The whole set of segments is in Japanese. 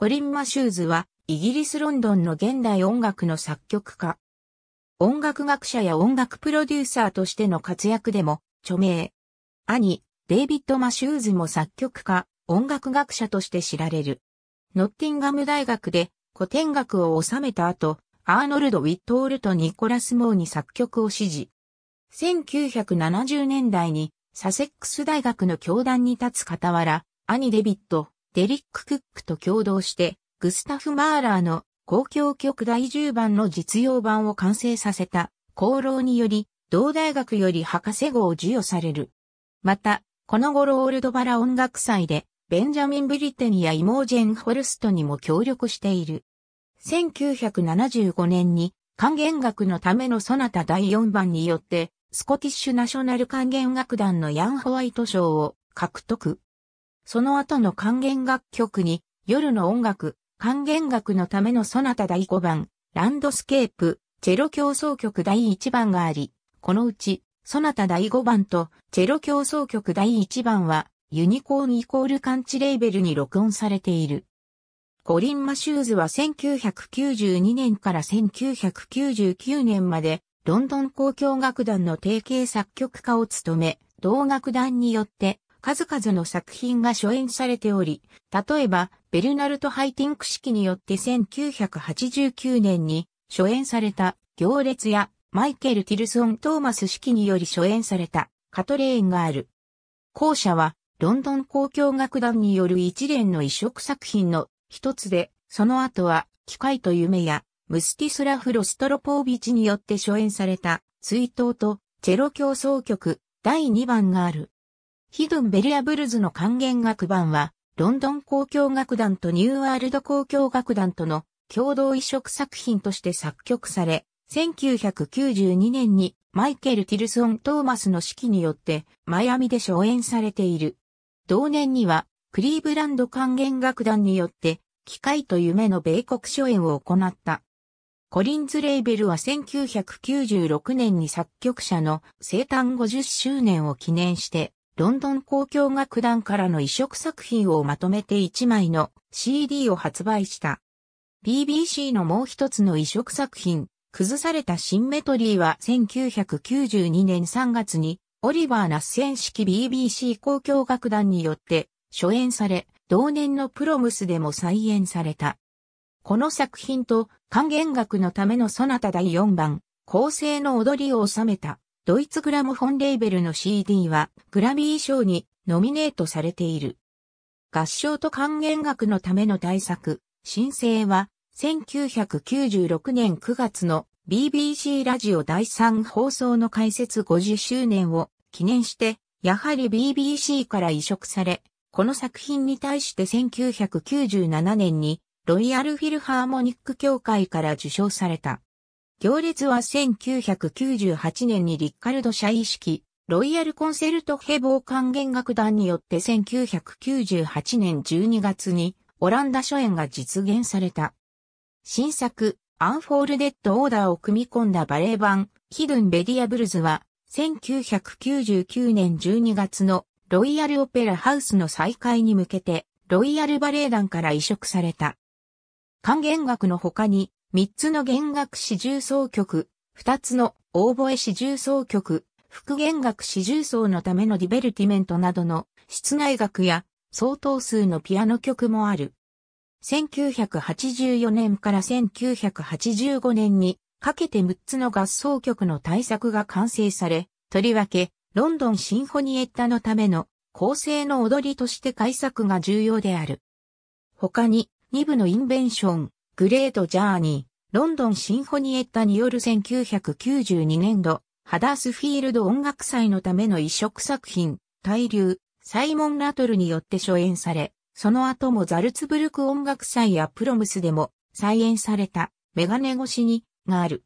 コリン・マシューズは、イギリス・ロンドンの現代音楽の作曲家。音楽学者や音楽プロデューサーとしての活躍でも、著名。兄、デイビッド・マシューズも作曲家、音楽学者として知られる。ノッティンガム大学で古典学を収めた後、アーノルド・ウィットールとニコラス・モーに作曲を指示。1970年代にサセックス大学の教壇に立つ傍ら、兄デビッド、デリック・クックと共同して、グスタフ・マーラーの公共曲第10番の実用版を完成させた功労により、同大学より博士号を授与される。また、この頃オールドバラ音楽祭で、ベンジャミン・ブリテンやイモージェン・ホルストにも協力している。1975年に、管弦楽のためのソナタ第4番によって、スコティッシュ・ナショナル管弦楽団のヤン・ホワイト賞を獲得。その後の管弦楽曲に、夜の音楽、管弦楽のためのソナタ第5番、ランドスケープ、チェロ競争曲第1番があり、このうち、ソナタ第5番と、チェロ競争曲第1番は、ユニコーンイコールンチレーベルに録音されている。コリン・マシューズは1992年から1999年まで、ロンドン交響楽団の提携作曲家を務め、同楽団によって数々の作品が初演されており、例えば、ベルナルト・ハイティンク式によって1989年に初演された行列やマイケル・ティルソン・トーマス式により初演されたカトレーンがある。後者はロンドン交響楽団による一連の移植作品の一つで、その後は機械と夢やムスティスラフ・ロストロポービチによって初演された追悼とチェロ協奏曲第2番がある。ヒドンベリアブルズの管弦楽団は、ロンドン交響楽団とニューワールド交響楽団との共同移植作品として作曲され、1992年にマイケル・ティルソン・トーマスの指揮によってマイアミで初演されている。同年にはクリーブランド管弦楽団によって機械と夢の米国初演を行った。コリンズ・レイベルは1996年に作曲者の生誕50周年を記念してロンドン交響楽団からの移植作品をまとめて1枚の CD を発売した。BBC のもう一つの移植作品、崩されたシンメトリーは1992年3月にオリバー・ナッセン式 BBC 交響楽団によって初演され、同年のプロムスでも再演された。この作品と還元楽のためのソナタ第4番、構成の踊りを収めたドイツグラムフォンレーベルの CD はグラミー賞にノミネートされている。合唱と還元楽のための大作、申請は1996年9月の BBC ラジオ第3放送の開設50周年を記念して、やはり BBC から移植され、この作品に対して1997年にロイヤルフィルハーモニック協会から受賞された。行列は1998年にリッカルド社意識、ロイヤルコンセルトヘボー管弦楽団によって1998年12月にオランダ初演が実現された。新作、アンフォールデッドオーダーを組み込んだバレエ版、ヒドゥンベディアブルズは、1999年12月のロイヤルオペラハウスの再開に向けて、ロイヤルバレエ団から移植された。管弦楽の他に、三つの弦楽四重奏曲、二つのオーボエ四重奏曲、副弦楽四重奏のためのディベルティメントなどの室内楽や相当数のピアノ曲もある。1984年から1985年にかけて6つの合奏曲の大作が完成され、とりわけロンドンシンフォニエッタのための構成の踊りとして改作が重要である。他に2部のインベンション、グレートジャーニー、ロンドンシンフォニエッタによる1992年度、ハダースフィールド音楽祭のための移植作品、大流、サイモン・ラトルによって初演され、その後もザルツブルク音楽祭やプロムスでも再演された、メガネ越しに、がある。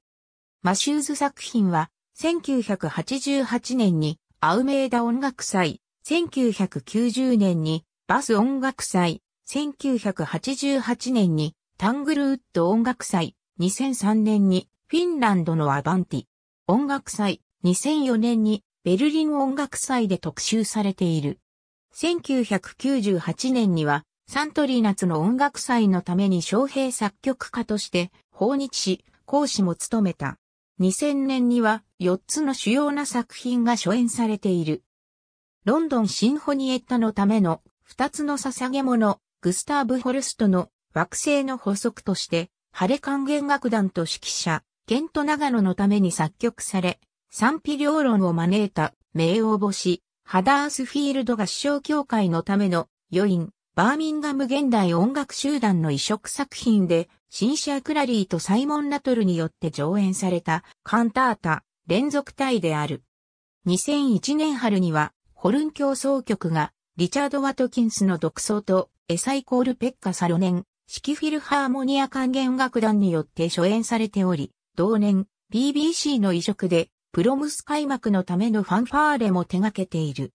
マシューズ作品は、1988年にアウメーダ音楽祭、1990年にバス音楽祭、1988年にタングルウッド音楽祭、2003年にフィンランドのアバンティ音楽祭、2004年にベルリン音楽祭で特集されている。1998年にはサントリー夏の音楽祭のために昌平作曲家として訪日し、講師も務めた。2000年には4つの主要な作品が初演されている。ロンドンシンフォニエッタのための2つの捧げ物、グスターブ・ホルストの惑星の法則として晴れ管弦楽団と指揮者、ケント長野のために作曲され、賛否両論を招いた名応募し、ハダースフィールド合唱協会のための余韻、バーミンガム現代音楽集団の移植作品で、シンシア・クラリーとサイモン・ラトルによって上演されたカンタータ連続体である。2001年春には、ホルン協奏曲がリチャード・ワトキンスの独奏とエサイコール・ペッカ・サロネン、シキフィルハーモニア管弦楽団によって初演されており、同年、BBC の移植で、プロムス開幕のためのファンファーレも手掛けている。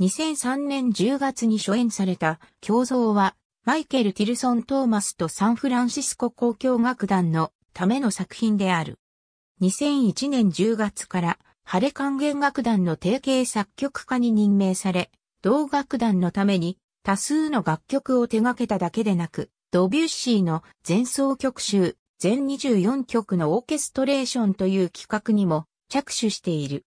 2003年10月に初演された、共像は、マイケル・ティルソン・トーマスとサンフランシスコ交響楽団のための作品である。2001年10月から、ハレ管弦楽団の提携作曲家に任命され、同楽団のために多数の楽曲を手掛けただけでなく、ドビュッシーの前奏曲集、全24曲のオーケストレーションという企画にも着手している。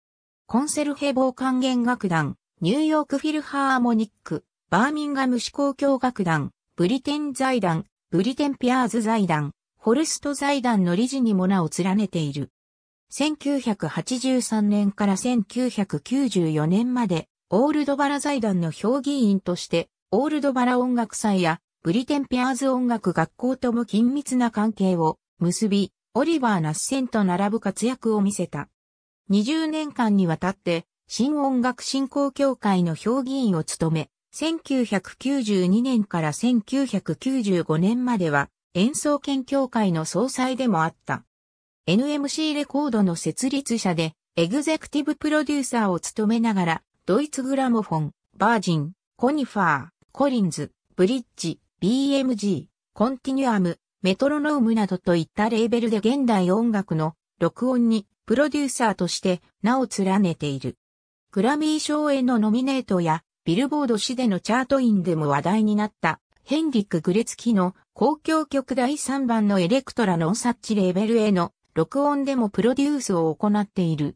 コンセルヘボー管弦楽団、ニューヨークフィルハーモニック、バーミンガム市公共楽団、ブリテン財団、ブリテンピアーズ財団、ホルスト財団の理事にも名を連ねている。1983年から1994年まで、オールドバラ財団の評議員として、オールドバラ音楽祭やブリテンピアーズ音楽学校とも緊密な関係を結び、オリバー・ナッセンと並ぶ活躍を見せた。20年間にわたって、新音楽振興協会の評議員を務め、1992年から1995年までは演奏研協会の総裁でもあった。NMC レコードの設立者でエグゼクティブプロデューサーを務めながら、ドイツグラモフォン、バージン、コニファー、コリンズ、ブリッジ、BMG、コンティニュアム、メトロノームなどといったレーベルで現代音楽の録音にプロデューサーとして名を連ねている。グラミー賞へのノミネートやビルボード誌でのチャートインでも話題になったヘンリック・グレツキの公共曲第3番のエレクトラノンサッチレーベルへの録音でもプロデュースを行っている。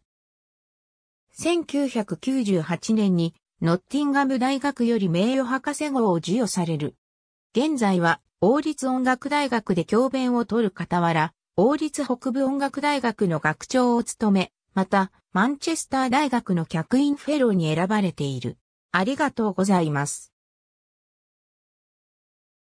1998年にノッティンガム大学より名誉博士号を授与される。現在は王立音楽大学で教鞭を取る傍ら、王立北部音楽大学の学長を務め、また、マンチェスター大学の客員フェローに選ばれている。ありがとうございます。